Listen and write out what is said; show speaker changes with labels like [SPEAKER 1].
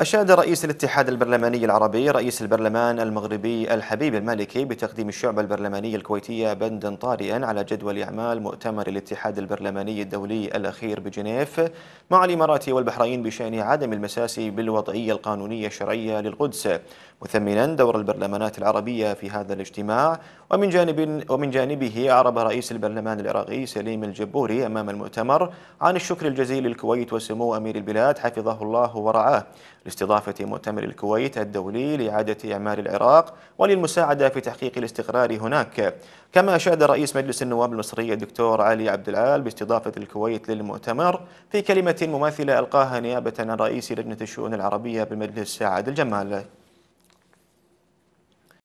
[SPEAKER 1] أشاد رئيس الاتحاد البرلماني العربي رئيس البرلمان المغربي الحبيب المالكي بتقديم الشعبة البرلمانية الكويتية بندا طارئا على جدول أعمال مؤتمر الاتحاد البرلماني الدولي الأخير بجنيف مع الإمارات والبحرين بشأن عدم المساس بالوضعية القانونية الشرعية للقدس مثمنا دور البرلمانات العربية في هذا الاجتماع ومن جانب ومن جانبه أعرب رئيس البرلمان العراقي سليم الجبوري أمام المؤتمر عن الشكر الجزيل للكويت وسمو أمير البلاد حفظه الله ورعاه لاستضافة مؤتمر الكويت الدولي لإعادة إعمار العراق وللمساعدة في تحقيق الاستقرار هناك كما أشاد رئيس مجلس النواب المصري الدكتور علي عبد العال باستضافة الكويت للمؤتمر في كلمة مماثلة ألقاها نيابة عن رئيس لجنة الشؤون العربية بالمجلس سعد الجمال